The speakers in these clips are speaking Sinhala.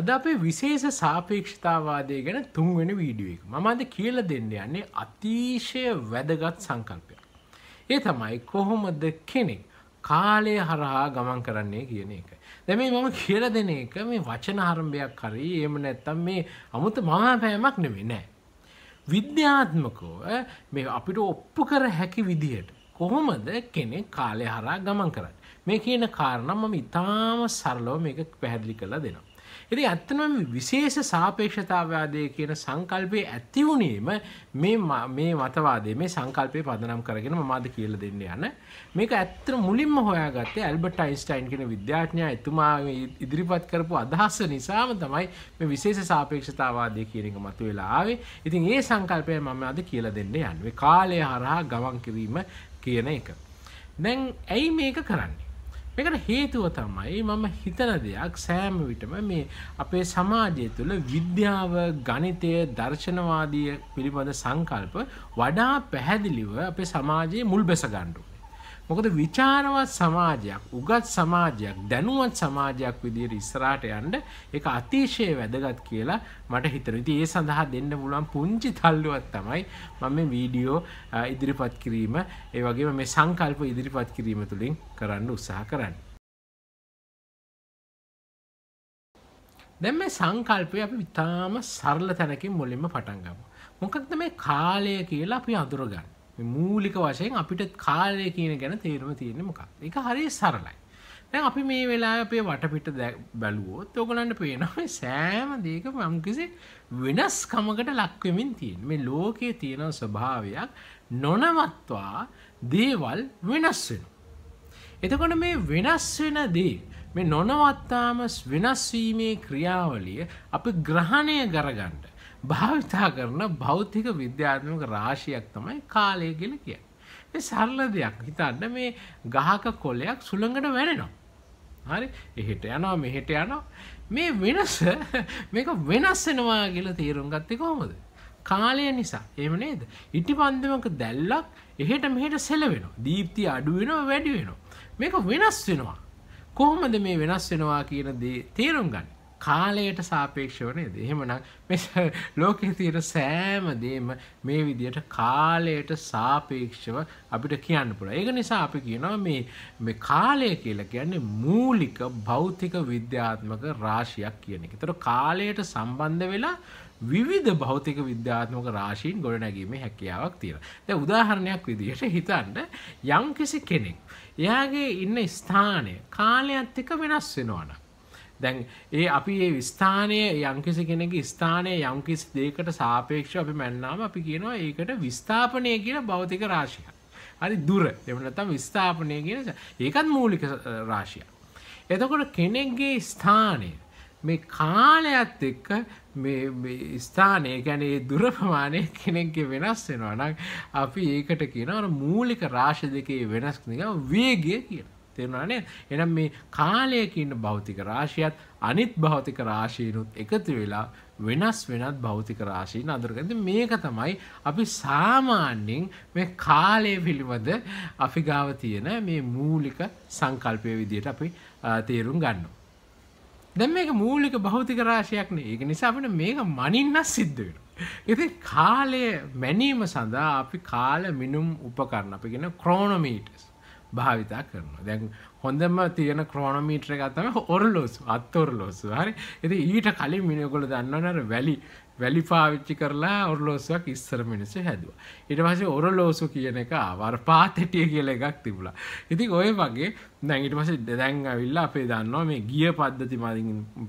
අද අපේ විශේෂ සාපේක්ෂතාවාදය ගැන තුන්වෙන වීඩියුව එක මමද කියල දෙන්න යන්නේ අතිශය වැදගත් සංකල්පයක්. ඒ තමයි කොහොමද කෙනෙක් කාලය හරහා ගමන් කරන්නේ කියන එක. දැමේ මම කියල දෙන එක මේ වචන හරම්භයක් කරී එම නැත්තම් මේ අමුත මහපෑමක් නෙවේ නෑ. විද්‍යාත්මකෝ මේ අපිට ඔප්පු කර හැකි විදිහට. කොහොමද කෙනෙක් කාලය හරා ගමන් කරන්න. මේ කියන කාරණම් මම ඉතාම සරලෝ මේක පැහැදිලි කළ දෙනවා. එති ඇත්තනම් විශේෂ සාපේක්ෂතාවවාදය කියන සංකල්පය ඇතිවුණේම මේ මතවාදේ මේ සංකල්පය පදනම් කරගෙන මද කියල දෙන්න යන මේක ඇත්තර මුලින්ම හොයාගත්තේ ඇල්බට අයින්ස්ටයින් කෙන විද්‍යාඥා එතුමා ඉදිරිපත් කරපු අදහස නිසාම තමයි මේ විශේෂ සාපේක්ෂතාවාදය කියරක මතු වෙලාවේ ඉතින් ඒ සංකල්පය මම අද කියල දෙන්න යන්ුවේ කාලය හරහා ගවන් කිරීම කියන එක. දැන් ඇයි මේක කරන්න. මේකට හේතුව තමයි මම හිතන දෙයක් සෑම විටම මේ අපේ සමාජය තුළ විද්‍යාව ගණිතය දර්ශනවාදී පිළිබඳ සංකල්ප වඩා පැහැදිලිව අපේ සමාජයේ මුල් බැස ගණ්ඩු මොකද විචාරවත් සමාජයක් උගත් සමාජයක් දැනුවත් සමාජයක් විදිහට ඉස්සරහට යන්න ඒක අතිශය වැදගත් කියලා මට හිතෙනවා. ඉතින් ඒ සඳහා දෙන්න පුළුවන් පුංචි තල්ලුවක් තමයි මම මේ වීඩියෝ ඉදිරිපත් කිරීම ඒ වගේම මේ සංකල්ප ඉදිරිපත් කිරීම තුළින් කරන්න උත්සාහ කරන්නේ. දැන් මේ සංකල්පය අපි තාම සරල තැනකින් මුලින්ම පටන් ගමු. මොකක්ද මේ කාලය කියලා අපි අඳුරගන්නේ? මූලික වශයෙන් අපිට කාලය කියන ගැන තේරුම තියෙන මොකක් එක හරි සරලයි දැන් අපි මේ වෙලා අපේ වටපිට බැලුවෝත් ඔගලන්ට පේනවා සෑම දේක මංකිසි වෙනස්කමකට ලක්වමින් තියෙන් මේ ලෝකයේ තියෙනව ස්වභාවයක් නොනවත්වා දේවල් වෙනස් වෙන. එතකොට මේ වෙනස් වෙන දේ මේ නොනවත්තාම වෙනස්වීමේ ක්‍රියාවලිය අපි ග්‍රහණය කරගන්ට භාවිතා කරන භෞතික විද්‍යාත්මක රාශියක් තමයි කාලය කියල කිය. සරල දෙයක් හිතන්න මේ ගහක කොලයක් සුළඟට වැනෙනවා. හරි එහෙට යනවා මෙහෙට යනවා මේ වෙනස මේක වෙනස්සෙනවා කියල තේරුම් ගත්ත කොහොමද. කාලය නිසා එම නේද ඉටි පන්දමක දැල්ලක් එහෙට මෙහෙට සෙලවෙන දීප්ති අඩුවෙනවා වැඩි වෙනවා මේක වෙනස් වෙනවා කොහොමද මේ වෙනස් වෙනවා කියන දේ තේරුම් ගන්න කාලයට සාපේක්ෂව නේද එහෙමනම් මේ ලෝකේ තියෙන සෑම දෙයක්ම මේ විදිහට කාලයට සාපේක්ෂව අපිට කියන්න පුළුවන්. ඒක නිසා අපි කියනවා මේ මේ කාලය කියලා කියන්නේ මූලික භෞතික විද්‍යාත්මක රාශියක් කියන එක. ඒතර කාලයට සම්බන්ධ වෙලා විවිධ භෞතික විද්‍යාත්මක රාශීන් ගොඩනැගීමේ හැකියාවක් තියෙනවා. දැන් උදාහරණයක් විදිහට හිතන්න යම්කිසි කෙනෙක් එයාගේ ඉන්න ස්ථානය කාලයත් එක්ක වෙනස් වෙනවා නම් දැන් ඒ අපි ඒ ස්ථානය යම්කිසි කෙනෙක ස්ථානය යම්කිසි දේකට සාපේක්ෂ අපි මැන්නාම අපි කියනවා ඒකට විස්ථාපනය කියන භෞතික රාශිය. හරි දුර දෙමනතම් විස්ථාපනය කියන ඒකත් මූලික රාශිය. එතකොට කෙනෙක්ගේ ස්ථානය මේ කාලයත් එක්ක මේ ස්ථානය ගැන දුර ප්‍රමාණය කෙනෙක්ගේ වෙනස් වෙනවා නම් අපි ඒකට කියනවා මූලික රාශි දෙකේ වෙනස් නිකම් වේගය කියන. තේරුණානේ එනම් මේ කාලයක ඉන්න භෞතික රාශියත් අනිත් භෞතික රාශීනුත් එකතු වෙලා වෙනස් වෙනත් භෞතික රාශීන් අඳුරගන්න. මේක තමයි අපි සාමාන්‍යයෙන් මේ කාලය පිළිබඳ අපි ගාව තියෙන මේ මූලික සංකල්පය විදිහට අපි තේරුම් ගන්නවා. දැන් මේක මූලික භෞතික රාශියක් නේ. ඒක නිසා අපිට මේක මනින්න සිද්ධ වෙනවා. ඉතින් කාලය මැනීම සඳහා අපි කාල මිනුම් උපකරණ අපි කියන ක්‍රෝනොමීටර්ස් භාවිතා කරනවා දැන් හොඳම තියෙන ක්‍රෝනමීට්‍ර ගත්තම ඔරලෝසු අත්තොරලෝසු හරි එති ඊට කලින් මිනිකොල දන්නවනර වැලි වැලි පාවිච්චි කරලා ඔරලෝසුවක් ඉස්සර මිනිස්සු හැදවා. ඊට පස්සේ ඔරලෝසු කියන එක ආවර පාතටිය කියලා එකක් තිබුණා. ඉතින් ඔය වගේ දැන් ඉට පස දැන් ඇවිල්ලා අපේ දන්නවා මේ ගිය පද්ධති මරින්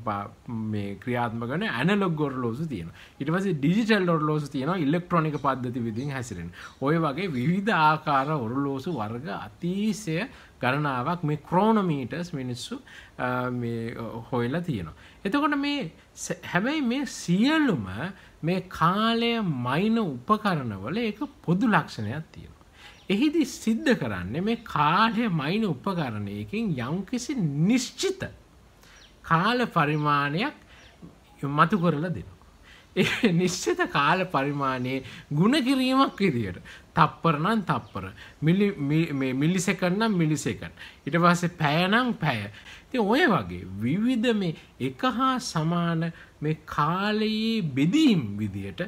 මේ ක්‍රියාත්මකන ඇනලොක් ගොරලෝස තියෙන ඉට පස ඩිජිටල් ොරලෝස තියෙන ඉල්ලෙක්ට්‍රොනික පද්ධති විදිින් හැසිරෙන් ඔය වගේ විවිධ ආකාර ඔරුලෝසු වර්ග අතිශය ගණනාවක් මේ ක්‍රෝනමීටස් මිනිස්සු හොයලා තියෙනවා. එතකොට මේ හැබැයි මේ සියල්ලුම මේ කාලය මයින උපකරණවල එක පොදු ලක්ෂණයක් තියෙන. එහිදී සිද්ධ කරන්නේ මේ කාලය මයින උපකරණයකින් යම්කිසි නිශ්චිත කාල පරිමාණයක් මතු කරලා දෙනවා. ඒ නිශ්චිත කාල පරිමාණයේ ගුණ කිරීමක් විදියට තප්පර නම් තප්පර මිලිසකන් නම් මිලිසකන් ඊට පස්සේ පැය නම් පැය ඉතින් ඔය වගේ විවිධ මේ එක හා සමාන මේ කාලයේ බෙදීම් විදියට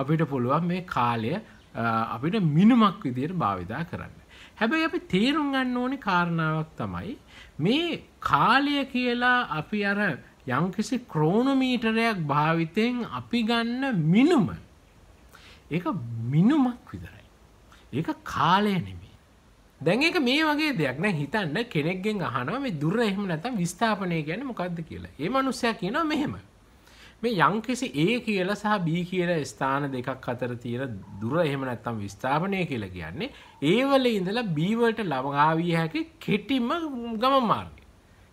අපිට පුළුවන් මේ කාලය අපිට මිනුමක් විදියට භාවිතා කරන්න. හැබැයි අපි තේරුම් ගන්න ඕනි කාරණාවක් තමයි මේ කාලය කියලා අපි අර යම්කිසි ක්‍රෝණමීටරයක් භාවිතයෙන් අපි ගන්න මිනුම ඒක මිනුමක් විතරයි. ඒක කාලය නෙමේ. දැන් ඒක මේ වගේ දෙයක් නෑ හිතන්න කෙනෙක්ගෙන් අහනවා මේ දුර එහෙම නැත්නම් විස්ථාපනය කියන්නේ මොකද්ද කියලා. ඒ මනුස්සයා කියනවා මෙහෙම. මේ යංකිසි ඒ කියල සහ බී කියල ස්ථාන දෙකක් අතර තියෙන දුර එහෙම නැත්තම් විස්ථාපනය කියලා කියන්නේ ඒවල ඉඳලා බීවලට ලබගාවිය හැකි කෙටිම ගම මාර්ගය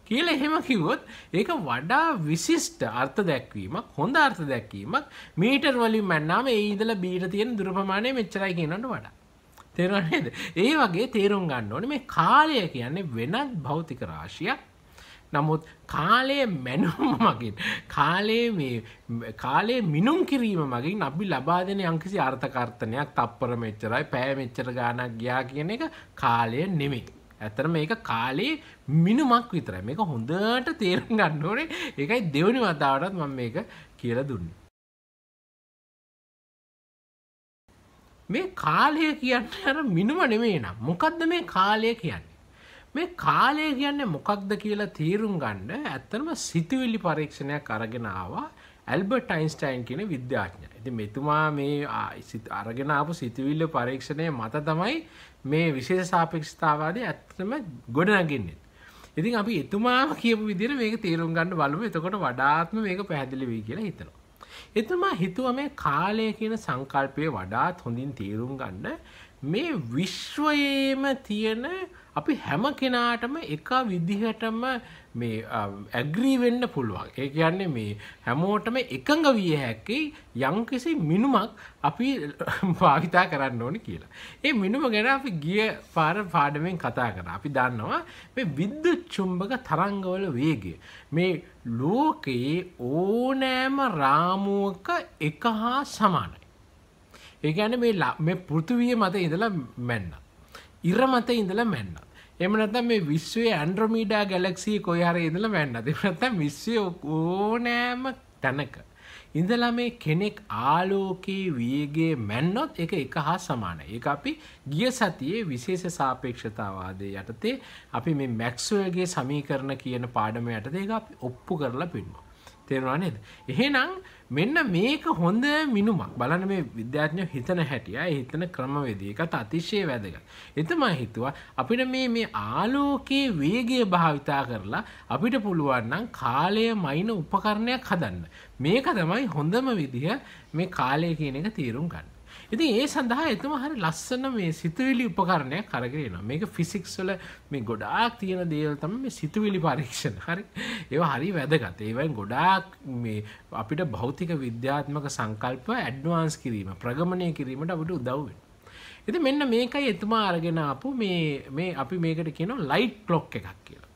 කියල එහෙම කිවොත් ඒක වඩා විසිිෂ්ට අර්ථ දැක්වීමක් හොඳ අර්ථ දැක්වීමක් මීටර් වලින් මැන්නාම ඒදල බීට තියෙන දුරපමාණය මෙච්චරයි කියනට වඩා. තේරනද ඒ වගේ තේරුම් ගන්න ඕන මේ කාලය කියන්නේ වෙනත් භෞතික රාශියක් නමුත් කාලයේ මැනුම මගින් කාලයේ මේ කාලයේ මිනුම් කිරීම මගින් අපි ලබා දෙන යම්කිසි අර්ථකර්තනයක් තප්පර මෙච්චරයි පැය මෙච්චර ගාණක් ගියා කියන එක කාලය නෙමෙයි. ඇත්තට මේක කාලේ මිනුමක් විතරයි. මේක හොඳට තේරුම් ගන්න ඕනේ. ඒකයි දෙවෙනි වතාවටත් මම මේක කියලා දුන්නේ. මේ කාලය කියන්නේ අර මිනුම නෙමෙයි නම. මොකද්ද මේ කාලය කියන්නේ? මේ කාලය කියන්නේ මොකක්ද කියලා තීරුම් ගන්න ඇත්තනම සිතුවිලි පරීක්ෂණයක් අරගෙනවා ඇල්බර්ට් අයින්ස්ටයින් කියන විද්‍යාඥය. ඉතින් මෙතුමා මේ අරගෙන ආපු සිතුවිල්ල පරීක්ෂණය මත තමයි මේ විශේෂ සාපේක්ෂතාවාදී ඇත්තම ගොඩනගින්නේ. ඉතින් අපි එතුමා කියපු විදිහට මේක තීරුම් ගන්න බලමු. එතකොට වඩාත්ම මේක පැහැදිලි වෙයි කියලා හිතනවා. එතුමා හිතුවා මේ කාලය කියන සංකල්පය වඩාත් හොඳින් තීරුම් ගන්න මේ විශ්වයේම තියෙන අපි හැම කෙනාටම එක විදිහටම මේ ඇග්‍රී වෙන්න පුළුවන්. ඒ කියන්නේ මේ හැමෝටම එකඟ විය හැකි යම්කිසි මිනුමක් අපි භාවිතා කරන්න ඕනි කියලා. ඒ මිනුම ගැන අපි ගිය පාර පාඩමෙන් කතා කරා. අපි දන්නවා මේ විද්‍යුත් චුම්බක තරංගවල වේගය. මේ ලෝකයේ ඕනෑම රාමුවක එක හා සමානයි. ඒගැන මේ මේ පෘතිවිය මත ඉඳලා මැන්න. ඉර මත ඉඳලා මැන්න. එමනත මේ විශ්වය ඇන්ඩ්‍රමීඩා ගැලක්සිී කොයහර ඉඳල වැන්න දෙනත විශ්වය ඕනෑම තැනක. ඉඳලා මේ කෙනෙක් ආලෝකයේ වියගේ මැන්නොත් එක එක හා සමාන ඒ අපි ගිය සතියේ විශේෂ සාපේක්ෂතාවාදය යටතේ අපි මේ මැක්ස්වල්ගේ සමීකරණ කියන පාඩම යටතේ අපි ඔප්පු කරලා පෙන්වා තේරවා නේද. එහෙනම් මෙන්න මේක හොඳ මිනුමක් බලන මේ විද්‍යාඥ හිතන හැටිය හිතන ක්‍රමවේදී එකත් අතිශය වැදගත්. එතමා හිතුවා අපිට මේ මේ ආලෝකයේ වේගය භාවිතා කරලා අපිට පුළුවන් නම් කාලය මයින උපකරණයක් හදන්න. මේක තමයි හොඳම විදිහ මේ කාලය කියන එක තීරුම් ගන්න. ඉතින් ඒ සඳහා එතුම හරි ලස්සන මේ සිතුවිලි උපකරණය කරගෙනවා මේක ෆිසික්ස්වල මේ ගොඩාක් තියෙන දේවල් තම මේ සිතුවිලි පරීක්ෂණ හරි ඒ හරි වැදගත ඒවයි ගොඩාක් මේ අපිට භෞතික විද්‍යාත්මක සංකල්ප ඇඩ්වාන්ස් කිරීම ප්‍රගමණය කිරීමට අපට උදව්වෙන් එති මෙන්න මේකයි එතුමා අරගෙන අපපු මේ මේ අපි මේකට කියන ලයිට් ලොක් එකක් කියලා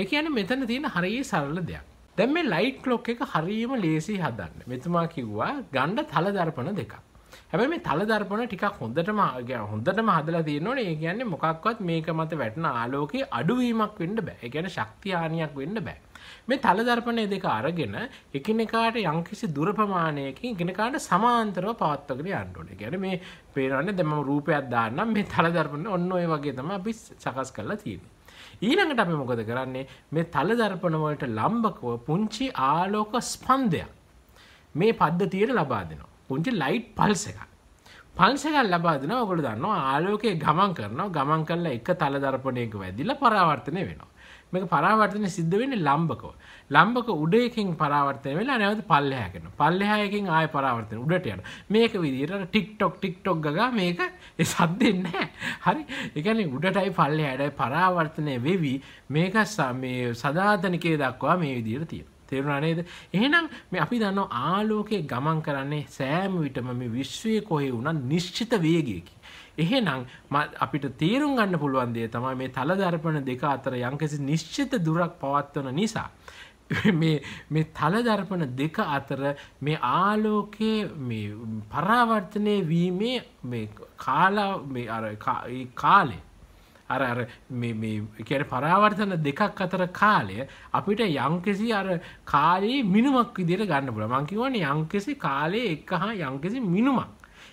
ඒ කියන මෙතන තියෙන හරියේ සරල දෙයක් දැම් මේ ලයිට් ලොක් එක හරීම ලේසි හදන්න මෙතුමා කිව්වා ගණ්ඩ තල දර්පන දෙකක් හැබැ මේ තල දර්පන ටිකක් හොඳටම ආගය හොඳටම හදලා තියෙනවනේ ඒ කියන්නේ මොකක්වත් මේක මත වැටෙන ආලෝකයේ අඩුවීමක් වෙන්න බෑ. ඒ කියන්නේ ශක්තිය හානියක් වෙන්න බෑ. මේ තල දර්පණය දෙක අරගෙන එකිනෙකාට යම්කිසි දුර ප්‍රමාණයකින් එකිනෙකාට සමාන්තරව පවත්වාගෙන යන්න ඕනේ. ඒ කියන්නේ මේ පේනවනේ දැන් මම රූපයක් දාන්නම් මේ තල දර්පණය ඔන්න ඔය වගේ තමයි අපි සකස් කරලා තියෙන්නේ. ඊළඟට අපි මොකද කරන්නේ මේ තල දර්පණ වලට ලම්බකව පුංචි ආලෝක ස්පන්දයක් මේ පද්ධතියට ලබා දෙනවා. පුංචි ලයිට් පල්ස එක පල්සකල් ලබාදන ඔගොල දන්නවා ආලෝකයේ ගමන් කරනවා ගමන් කරලා එක තල දර්පනයක වැදිල පරාවර්තනය වෙනවා මේක පරාවර්තනය සිද්ධ වෙන ලම්බකෝ ලම්බක උඩයකින් පරාවර්තය වෙලා නැවත පල්ලහයකන පල්ලහයකින් ආය පරාවර්තය උඩට යන මේක විදිට ටික්ටොක් ටික්ටොක් ගා මේක සත් දෙන්න හරි එකන උඩටයි පල්ලෙ හැඩයි පරාවර්තනය වෙවී මේක සදාතනකේ දක්වා මේ විදිර තියෙන තෙරුණනේද එහෙනම් මේ අපි දන්න ආලෝකයේ ගමන් කරන්නේ සෑම විටම මේ විශ්වය කොහේ වුණත් නිශ්චිත වේගයකින්. එහෙනම් අපිට තේරුම් ගන්න පුළුවන් දේ තමයි මේ තල දර්පණ දෙක අතර යම්කිසි නිශ්චිත දුරක් පවත්වන නිසා මේ මේ තල දර්පණ දෙක අතර මේ ආලෝකයේ මේ පරාවර්තනය වීමේ මේ කාලා මේ අර කාලේ අර අර කියන පරාවර්තන දෙකක් අතර කාලය අපිට යංකිසි අර කාලයේ මිනුමක් විදියට ගන්න පුළුවන්. මං කියවනේ යංකිසි කාලයේ එක හා යංකිසි මිනුමක්.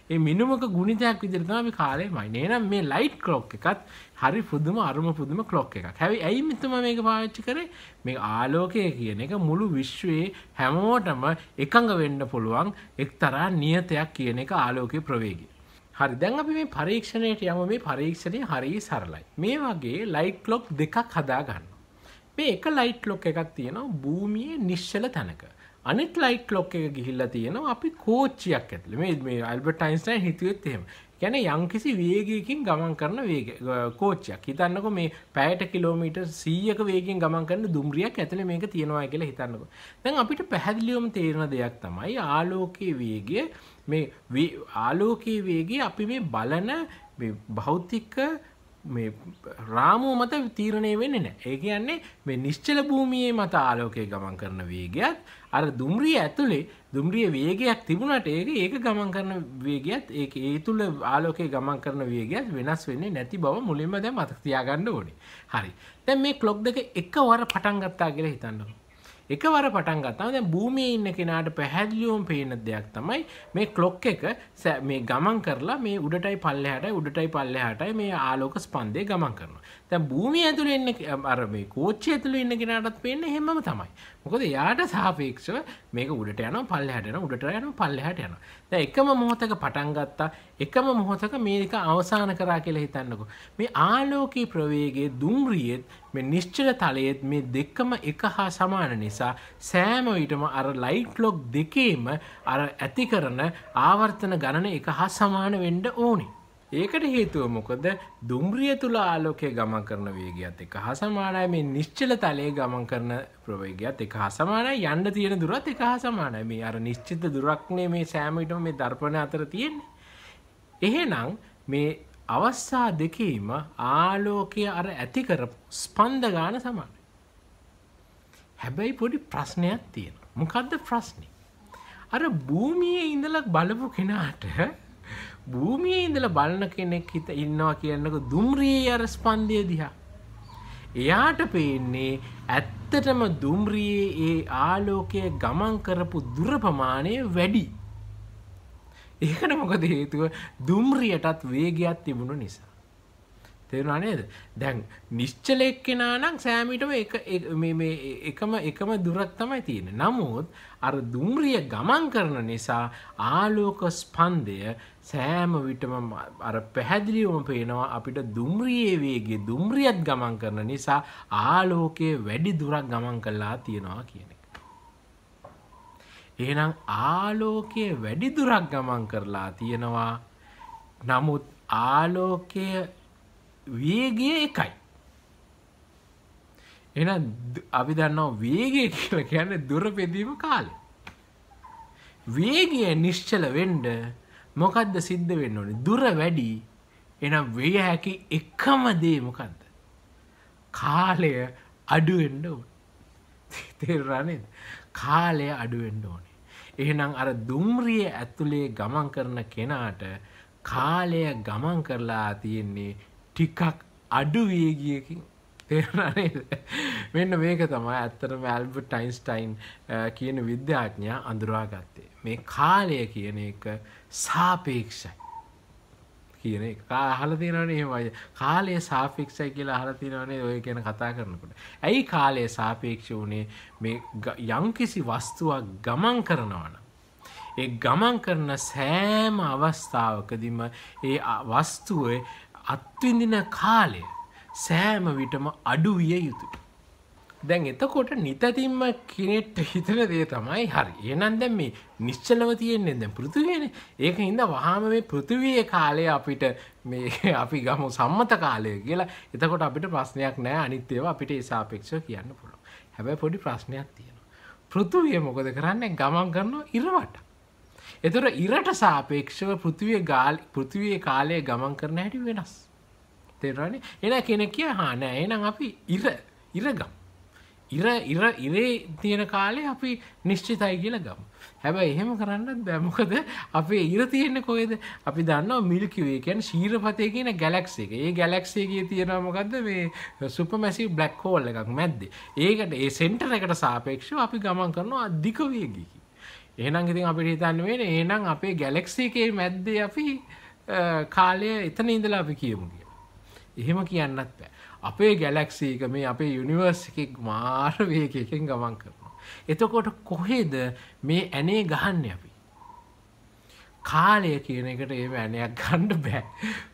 ඒ මිනුමක ගුණිතයක් විදිහට තමයි කාලේ මයින්නේ. එහෙනම් මේ ලයිට් ක්ලොක් එකත් හරි පුදුම අරුම පුදුම ක්ලොක් එකක්. හැබැයි ඇයි මෙතුම මේක පාවිච්චි කරේ? මේ ආලෝකය කියන එක මුළු විශ්වයේ හැමෝටම එකඟ වෙන්න පුළුවන් එක්තරා නියතයක් කියන එක ආලෝකයේ ප්‍රවේගය. හරි දැන් අපි මේ පරීක්ෂණයට යම මේ පරීක්ෂණය හරි සරලයි මේ වගේ ලයිට් ලොක් දෙකක් හදා ගන්න මේ එක ලයිට් ලොක් එකක් තියෙනවා භූමියේ නිශ්චල තැනක අනිත් ලයිට් ලොක් එක ගිහිල්ලා තියෙනවා අපි කෝච්චියක් ඇතුළේ මේ මේ ඇල්බර්ට් අයින්ස්ටයින් හිතුවෙත් එහෙම ගැන යංකිසි වේගයකින් ගමන් කරන වේග කෝච්චයක් හිතන්නක මේ පැයට කිලෝමීට සීයක වේගෙන් ගමන් කරන දුම්රියක් ඇතුළ මේක තියෙනවා කියලා හිතන්නක දැන් අපිට පැහැදිලියොම් තේරෙන දෙයක් තමයි ආලෝකයේ වේගය මේ ආලෝකයේ වේගය අපි මේ බලන භෞතික මේ රාමුව මත තීරණය වෙන්නේ නැහැ. ඒ කියන්නේ මේ නිශ්චල භූමියේ මත ආලෝකය ගමන් කරන වේගයත් අර දුම්රිය ඇතුළේ දුම්රිය වේගයක් තිබුණට ඒක ඒක ගමන් කරන වේගයත් ඒ ඒ තුළ ආලෝකයේ ගමන් කරන වේගයක්ත් වෙනස් වෙන්නේ නැති බව මුලින්ම දැ මතක්තියාගන්න ඕනේ හරි තැන් මේ කලොක් දෙක එක වර පටන්ගත්තා කියලා හිතන්නවා එකවර පටන් ගත්තාම දැන් භූමියේ ඉන්න කෙනාට පැහැදිලිවම පේන දෙයක් තමයි මේ ක්ලොක් එක මේ ගමන් කරලා මේ උඩටයි පල්ලෙහාටයි උඩටයි පල්ලෙහාටයි මේ ආලෝක ස්පන්දය ගමන් කරනවා. දැන් භූමිය ඇතුළේ ඉන්න අර මේ කෝච්චිය ඇතුළේ ඉන්න කෙනාටත් පේන්නේ එහෙමම තමයි. මොකද යාට සාපේක්ෂව මේක උඩට යනවා පල්ලෙහාට යනවා උඩට යනවා පල්ලෙහාට යනවා. දැන් එකම මොහොතක පටන් ගත්තා එකම මොහොතක මේක අවසන් කරා කියලා හිතන්නකෝ. මේ ආලෝකී ප්‍රවේගයේ දුම්රියෙත් මේ නිශ්චල තලයේත් මේ දෙකම එක හා සමාන නිසා සෑම විටම අර ලයිට් ලොග් දෙකේම අර ඇති කරන ආවර්තන ගණන එක හා සමාන වෙන්න ඕනේ. ඒකට හේතුව මොකද දුම්රිය තුළ ආලෝකය ගමන් කරන වේගයක්ත් එක හා සමානයි මේ නිශ්චල තලයේ ගමන් කරන ප්‍රවේගයක්ත් එක හා සමානයි යන්න තියෙන දුරත් එක හා සමානයි මේ අර නිශ්චිත දුරක්නේ මේ සෑම විටම මේ දර්පණ අතර තියෙන්නේ. එහෙනම් මේ අවස්ථා දෙකීම ආලෝකය අර ඇතිකර ස්පන්ද ගාන සමාන. හැබැයි පොඩි ප්‍රශ්නයක් තියෙන. මොකක්ද ප්‍රශ්නි. අර භූමිය ඉඳලක් බලපු කෙනාට භූමිය ඉඳල බලන කෙනෙක් හිත ඉන්නවා කියන්නක දුම්රියේ අර ස්පන්දය දිහා. එයාට පේන්නේ ඇත්තටම දුම්රියේ ඒ ආලෝකය ගමන් කරපු දුරපමාණය වැඩි. ඒකට මොකද හේතුව දුම්රියටත් වේගයක් තිබුණු නිසා. තේරුණා නේද? දැන් නිශ්චල එක්කෙනා නම් සෑමීටම එක මේ මේ එකම එකම දුරක් තමයි තියෙන්නේ. නමුත් අර දුම්රිය ගමන් කරන නිසා ආලෝක ස්පන්දය සෑම විටම අර පැහැදිලිවම පේනවා අපිට දුම්රියේ වේගයේ දුම්රියත් ගමන් කරන නිසා ආලෝකයේ වැඩි දුරක් ගමන් කළා තියනවා කියන එහෙනම් ආලෝකය වැඩිදුරක් ගමන් කරලා තියෙනවා. නමුත් ආලෝකය වේගය එකයි. එහෙනම් අපි දන්නවා වේගය කියලා කියන්නේ දුර පෙදීම කාලය. වේගය නිශ්චල වෙන්න මොකද්ද සිද්ධ වෙන්න ඕනේ? දුර වැඩි. එහෙනම් වෙය හැකි එකම දේ මොකද්ද? කාලය අඩු වෙන්න ඕනේ. තේරුණා නේද? කාලය අඩු වෙන්න ඕනේ. එහෙනම් අර දුම්රිය ඇතුලේ ගමන් කරන කෙනාට කාලය ගමන් කරලා තියෙන්නේ ටිකක් අඩු වේගියකින් තේරණනේද මෙන්න මේක තමයි ඇත්තටම ඇල්බට් ටයින්ස්ටයින් කියන විද්‍යාඥයා අඳුරාගත්තේ මේ කාලය කියන එක සාපේක්ෂයි කියන එක කාහල තියෙනවනේ එහෙමයි කාලය සාපේක්ෂයි කියලා අහලා තියෙනවනේ ඔය කියන කතා කරනකොට. ඇයි කාලය සාපේක්ෂ වුණේ මේ යම්කිසි වස්තුවක් ගමන් කරනවා නම් ඒ ගමන් කරන සෑම අවස්ථාවකදීම ඒ වස්තුවේ අත්විඳින කාලය සෑම විටම අඩු විය යුතුයි. දැන් එතකොට නිතතිම්ම කෙනෙට්ට හිතන දේ තමයි හරි එනම් දැන් මේ නිශ්චලව තියෙන්නේ දැ පෘතිවෙන ඒක හිද වහම මේ පෘතිවයේ කාලය අපිට මේ අපි ගම සම්මත කාලය කියලා එතකොට අපිට ප්‍රශ්නයක් නෑ අනිත්‍යව අපිට ඒසාපේක්ෂ කියන්න පුළුව හැබැ පොඩි ප්‍රශ්නයක් තියෙන පෘතුවිය මොකද කරන්න ගමන් කරනවා ඉරවට එතුර ඉරට සාපේක්ෂව පෘතිවිය ගාල් පෘතිවයේ කාලය ගමන් කරන හැටි වෙනස් තෙරන්නේ එන කෙනෙ කිය හානෑ එනම් අපි ඉර ඉරගම් ඉර ඉර ඉරේ තියෙන කාලේ අපි නිශ්චිතයි කියලා ගම් හැබැයි එහෙම කරන්නත් බැමොකද අපේ ඉර තියෙන්නේ කොයද අපි දන්න මිල්කිවේ කියන් ශීරපතය කියන ගැලක්ස එක ඒ ගැලක්සේගේ තියෙනමකක්ද මේ සුපමැසි බ්ලක් හෝල් එකක් මැද්ද ඒකට ඒ සෙන්ටර එකට සාපේක්ෂව අපි ගමන් කරනවා අධිකවේගී එහෙනම් ඉතින් අපිට හිතන්න වෙන එහෙනම් අපේ ගැලක්සේකේ මැද්දේ අපි කාලය එතන ඉඳලා අපි කියමු කියලා එහෙම කියන්නත් බෑ අපේ ගැලක්සි එක මේ අපේ යුනිවර්ස් එකක් මාර්වයක එකෙන් ගමන් කරනවා. එතකොට කොහේද මේ ඇනේ ගහන්න අපි. කාලය කියන එකට ඒ ඇනයක් ගණ්ඩ බෑ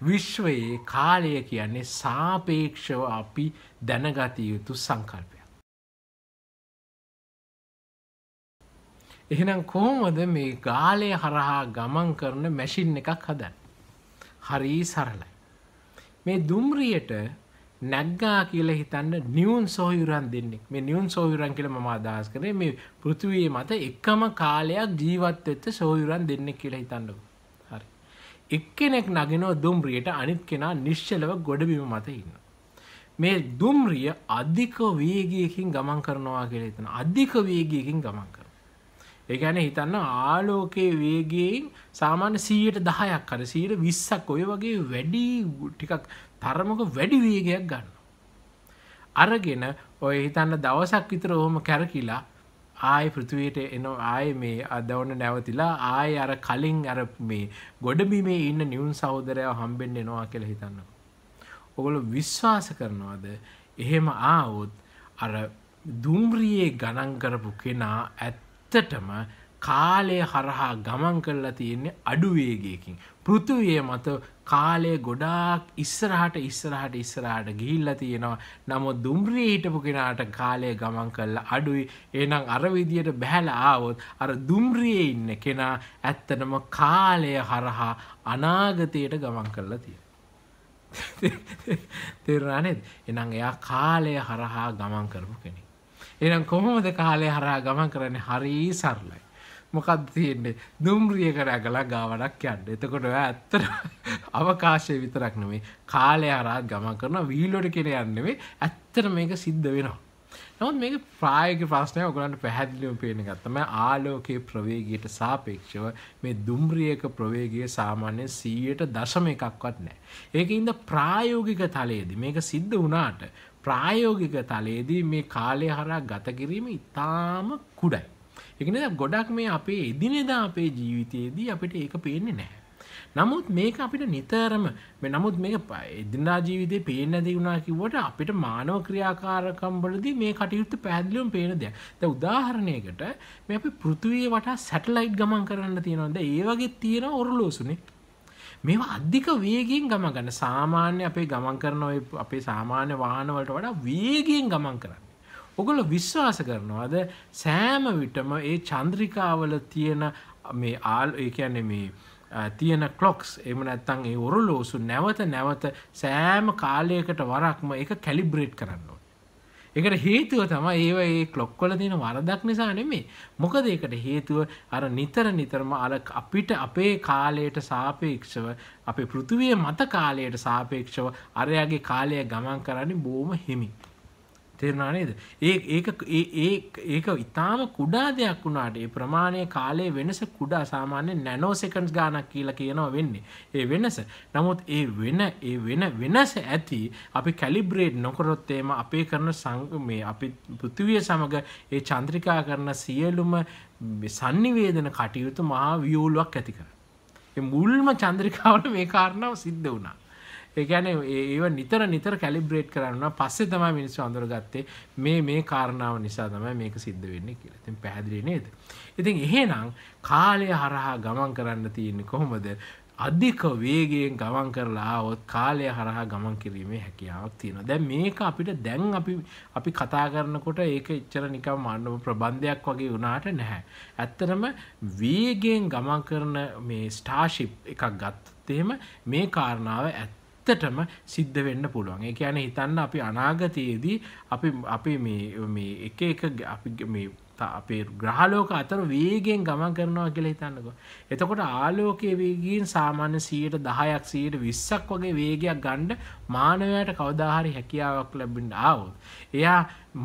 විශ්වයේ කාලය කියන්නේ සාපේක්ෂව අපි දැනගත යුතු සංකල්පයක්. එහෙනම් කොහොමද මේ ගාලය හරහා ගමන් කරන මැසින් එකක් හදන් හරී සරලයි. මේ දුම්රියට නැග්ගා කියලා හිතන්න නිවුන් සොහයුරන් දෙන්නෙක් මේ නිවුන් සොහයුරන් කියල ම අදහස් කරේ මේ පෘතිවයේ මත එක්කම කාලයක් ජීවත්වෙත්ත සොහයුරන් දෙන්නෙක් කියලා හිතන්නු. හරි. එක්කෙනෙක් නගෙනෝ දුම්රියට අනිත් කෙනා නිශ්චලව ගොඩබිම මත ඉන්න. මේ දුම්රිය අධික වේගයකින් ගමන් කරනවා කියලා හිතන අධික වේගයකින් ගමන් කර. ඒගැන හිතන්න ආලෝකයේ වේගයෙන් සාමාන්‍ය සීයට දහයක් අර සීට විස්සක් ඔය වගේ වැඩි ටිකක් තරමක වැඩි වේගයක් ගන්න. අරගෙන ඔය හිතන්න දවසක් විතර ඔහොම කැරකිලා ආය පෘතිවයට එන ආය මේ අදවන්න නැවතිලා ආය අර කලින් අර මේ ගොඩබිමේ ඉන්න නිවුන් සහෝදරය හම්බෙන් එනවා කියලා හිතන්න. ඔගොල විශ්වාස කරනවාද එහෙම ආවොත් අර දුම්රියේ ගණන් කරපු කෙනා ඇත් ඇත්තටම කාලය හරහා ගමන් කරලා තියෙන්නේ අඩුවේගයකින්. පෘතුවය මත කාලය ගොඩාක් ඉස්සරහට ඉස්සරහට ඉස්සරහට ගිහිල්ල තියෙනවා නම දුම්රී හිටපු කෙනාට කාලය ගමන් කරලා අඩුයි ඒනම් අරවිදියට බැහැල ආවොත් අර දුම්රියේ ඉන්න කෙනා ඇත්තටම කාලය හරහා අනාගතයට ගමන් කරලා තියෙන. තෙරණනෙත් එනම් එයා කාලය හරහා ගමන් කරපු කෙනෙ. එනම් කොහොමද කාලය හරහා ගමන් කරන්න හරි සරලයි. මොකක් තියෙන්නේ දුම්රිය කරඇගල ගාවඩක් යන්න එතකොට ඇත්තර අවකාශය විතරක් නෙමේ කාලය අරාත් ගමන් කරන වීලොට කෙන යන්නෙවේ ඇත්තර මේක සිද්ධ වෙනවා. නමුත් මේ ප්‍රායක ප්‍රශ්නය ඔගලන්ට පැහැදිලිම පේන ගත්තම ආලෝකයේ ප්‍රවේගයට සාපේක්ෂව මේ දුම්රියක ප්‍රවේගය සාමාන්‍ය සීයට දශම එකක්වත් නෑ. ඒක ඉන්ද ප්‍රායෝගික තලයේද මේක සිද්ධ වනාට ප්‍රායෝගික තලයේදී මේ කාලය හරා ගත කිරීම ඉතාම කුඩයි. එකනි ගොඩක් මේ අපේ එදිනෙදා අපේ ජීවිතයේදී අපිට ඒක පේන්නේ නැහැ. නමුත් මේක අපිට නිතරම නමුත් මේ එදිනා ජීවිතය පේන ඇති වුණා කිව්වට අපිට මානව ක්‍රියාකාරකම්බලදී මේ කටයුත්ත පැහැදිලිවම පේන දෙයක්. දැන් උදාහරණයකට මේ අපි පෘථිවිය වටා සැටලයිට් ගමන් කරන්න තියෙනවා. දැන් ඒ වගේ තියෙන ඔරලෝසුනේ. මේවා අධික වේගෙන් ගම ගන්න සාමාන්‍ය අපේ ගමන් කරන අපේ සාමාන්‍ය වාහනවලට වඩා වේගෙන් ගමන් කරන්න. ඔගොල විශ්වාස කරනවාද සෑම විටම ඒ චන්ද්‍රිකාවල තියෙන මේ ආල් ඒ කියන්නේ මේ තියෙන කලොක්ස් එම නැත්තන් ඒ ඔරුලෝසු නැවත නැවත සෑම කාලයකට වරක්ම එක කැලිබ්‍රේට් කරන්න එකට හේතුව තමයි ඒව ඒ කලොක්කොල තියෙන වරදක් නිසා නෙමේ මොකද ඒකට හේතුව අර නිතර නිතරම අර අපිට අපේ කාලයට සාපේක්ෂව අපේ පෘථුවිය මත කාලයට සාපේක්ෂව අරයාගේ කාලය ගමන් කරන්නේ බොහොම හිමි තේරුණා නේද? ඒ ඒක ඒ ඒක ඊටාම කුඩා දෙයක් වුණාට ඒ ප්‍රමාණයේ කාලයේ වෙනස කුඩා සාමාන්‍ය නැනෝ සෙකන්ඩ්ස් ගාණක් කියලා කියනවා වෙන්නේ. ඒ වෙනස. නමුත් ඒ වෙන ඒ වෙන වෙනස ඇති අපි කැලිබ්‍රේට් නොකරොත් එම අපේ කරන මේ අපි පෘථිවිය සමග ඒ චන්ද්‍රිකා කරන සියලුම sannivedana කටයුතු මහා වියූලුවක් ඇති කරනවා. ඒ මුල්ම චන්ද්‍රිකාවල මේ කාරණාව සිද්ධ වුණා. ඒගැන ඒව නිතර නිතර කැලිබ්‍රේට් කරන්න පස්සේ තමයි මිනිස්සු අඳරගත්තේ මේ මේ කාරණාව නිසා තමයි මේක සිද්ධ වෙන්නේ කියලා තින් පැහැදිලි නේද. ඉතින් එහෙනම් කාලය හරහා ගමන් කරන්න තියෙන්නේ කොහොමද අධික වේගයෙන් ගමන් කරලා ඔත් කාලය හරහා ගමන් කිරීමේ හැකියාවක් තියෙනවා. දැන් මේක අපිට දැන් අපි අපි කතා කරනකොට ඒක එච්චර නිකම් මානව ප්‍රබන්ධයක් වගේ වුණාට නැහැ. ඇත්තටම වේගයෙන් ගමන් කරන මේ ස්ටාර්ෂිප් එකක් ගත්තත් එහෙම මේ කාරණාව ඇත්ත ඇත්තටම සිද්ධ වෙන්න පුළුවන් ඒ කියන හිතන්න අපි අනාගතයේදී අපි අපි මේ එක එක අපි මේ අපේ ග්‍රහලෝක අතර වේගෙන් ගමන් කරනවා කියලා හිතන්නක එතකොට ආලෝකයේ වේගීන් සාමාන්‍ය සීයට දහයක් සීයට විස්සක් වගේ වේගයක් ගණ්ඩ මානවයට කවදාහරි හැකියාවක් ලැබෙන්ට ආවුත් එයා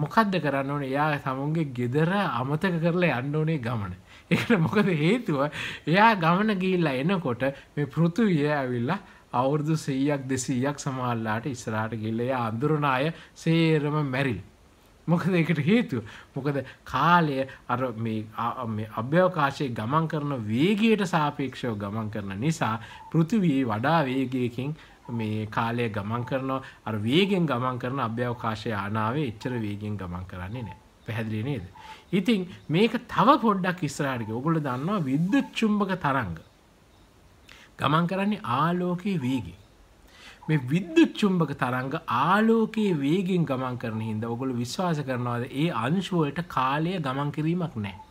මොකක්ද කරන්න ඕන එයා සමුන්ගේ ගෙදර අමතක කරලා යන්න ඕනේ ගමන එකට මොකද හේතුව එයා ගමන ගිල්ලා එනකොට මේ පෘතුවිය ඇවිල්ලා අවුරුදු සීයක් දෙසීයක් සමහල්ලාට ඉස්රාට ගිල්ලය අඳුරණ අය සේරම මැරිල්. මොකද එකට හේතුව. මොකද කාලය අර අභ්‍යවකාශය ගමන් කරන වේගයට සාපේක්ෂව ගමන් කරන නිසා පෘතිවී වඩා වේගයකින් මේ කාලය ගමන් කරනවා අර වේගෙන් ගමන් කරන අභ්‍යවකාශය ආනාවේ එච්චර වේගෙන් ගමන් කරන්නේ නෑ. පැහැදිලි නේද. ඉතින් මේක තව පොඩ්ඩක් ඉස්රාටක ඔගොල දන්නවා විද්‍යුත් චුම්භක තරංග. ගමන් කරන්නේ ආලෝකයේ වේගෙන්. මේ විද්‍යුත් චුම්බක තරංග ආලෝකයේ වේගෙන් ගමන් කරන හින්දා ඔයගොල්ලෝ විශ්වාස කරනවාද ඒ අංශුවලට කාලය ගමන් කිරීමක් නැහැ.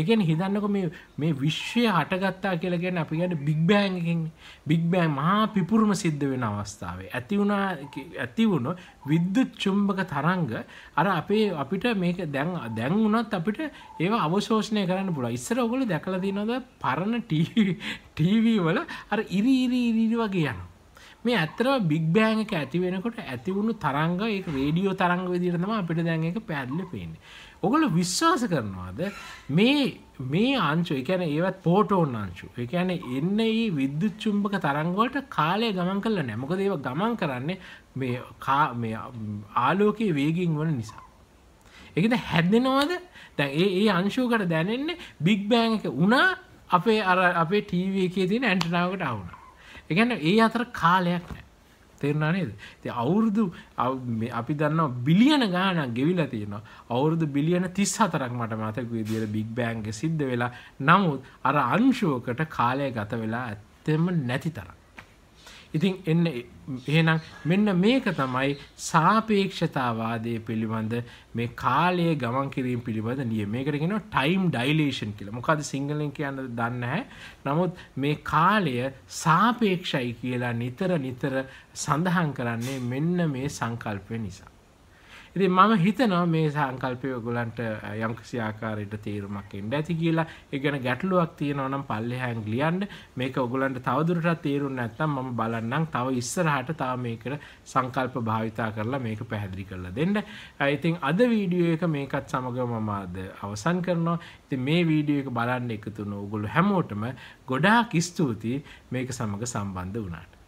එකෙන් හිදන්නක මේ විශ්වය හටගත්තා කියලගෙන අපි ගැන බිග්බෑන්කින් බිග්බෑන් මහා පිපුරුම සිද්ධ වෙන අවස්ථාවේ ඇති වුණා ඇති වුණු විද්‍යුත් චුම්භක තරංග අර අපේ අපිට මේක දැන් දැන් වුණත් අපිට ඒව අවශෝෂණය කරන්න පුළුවන් ඉස්සර ඔගොල්ලෝ දැකලා තියෙනවද පරණ ටීවී වල අර ඉරි ඉරි ඉරි වගේ යනවා මේ ඇත්තරම බිග් බෑන් එක ඇති වෙනකොට ඇති වුණු තරංග ඒක රේඩියෝ තරංග විදිහට තමයි අපිට දැන් ඒක පැහැදිලිව පේන්නේ ඔගොල විශ්වාස කරනවාද මේ මේ අංචු එකැන ඒවත් පෝටෝන් අංචු එකැන එන්න ඒ විද්‍යුත් චුම්භක තරංගවලට කාලය ගමන් කරලා නැමකද ඒව ගමන් කරන්නේ මේ කා මේ ආලෝකයේ වේගින් වන නිසා. එකද හැදෙනවාද දැන් ඒ ඒ අංශූකට දැනෙන්නේ බිග් බෑන් එක වුණා අපේ අර අපේ ටීව එකේ තියෙන ඇන්ටනාවකට අවුණ. එකැන ඒ අතර කාලයක් නෑ. තේරුණා නේද? ඉතින් අවුරුදු අපි දන්නවා බිලියන ගාණක් ගෙවිලා තියෙනවා. අවුරුදු බිලියන 34ක් මට මතක විදියට Big Bang එක සිද්ධ වෙලා. නමුත් අර අංශුවකට කාලය ගත වෙලා ඇත්තෙම නැති තරම්. ඉතින් එන්න එහෙනම් මෙන්න මේක තමයි සාපේක්ෂතාවාදය පිළිබඳ මේ කාලය ගමන් කිරීම පිළිබඳ නියමයකටගෙන ටයිම් ඩයිලේෂන් කියලා මොකද සිංහලෙන් කියන්න දන්න හැ නමුත් මේ කාලය සාපේක්ෂයි කියලා නිතර නිතර සඳහන් කරන්නේ මෙන්න මේ සංකල්පය නිසා. ඉති මම හිතනවා මේ සංකල්පය ගොලන්ට යම්කිසි ආකාරයට තේරුමක්ෙන්ට ඇති කියලා එකගැන ගැටලුවක් තියෙනවනම් පල්ලෙහැන් ගලියන්ඩ මේක ඔගුලන්ට තවදුරට තේරුම් ඇත්තම් මම බලන්නම් තව ඉස්සරහට තාව මේකට සංකල්ප භාවිතා කරලා මේක පැහැදිලි කරලා දෙන්න ඉතින් අද වීඩියෝ එක මේකත් සමගම මාද අවසන් කරනවා ඉති මේ වීඩියෝ එක බලන්න එකතුන ඔගුලු හැමෝටම ගොඩාක් ස්තුතියි මේක සමඟ සම්බන්ධ වනාට